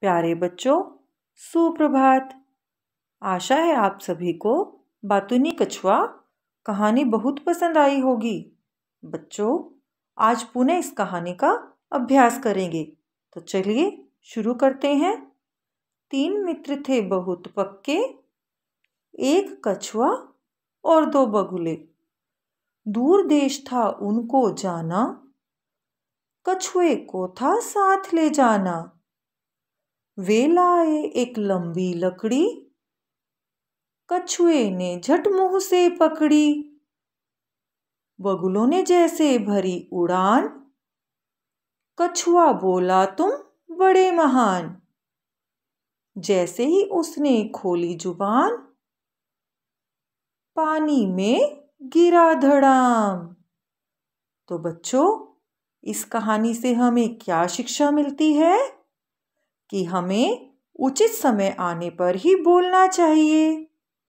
प्यारे बच्चों सुप्रभात आशा है आप सभी को बातूनी कछुआ कहानी बहुत पसंद आई होगी बच्चों आज पुनः इस कहानी का अभ्यास करेंगे तो चलिए शुरू करते हैं तीन मित्र थे बहुत पक्के एक कछुआ और दो बगुले दूर देश था उनको जाना कछुए को था साथ ले जाना वे लाए एक लंबी लकड़ी कछुए ने झट मुंह से पकड़ी बगुलों ने जैसे भरी उड़ान कछुआ बोला तुम बड़े महान जैसे ही उसने खोली जुबान पानी में गिरा धड़ाम तो बच्चों इस कहानी से हमें क्या शिक्षा मिलती है कि हमें उचित समय आने पर ही बोलना चाहिए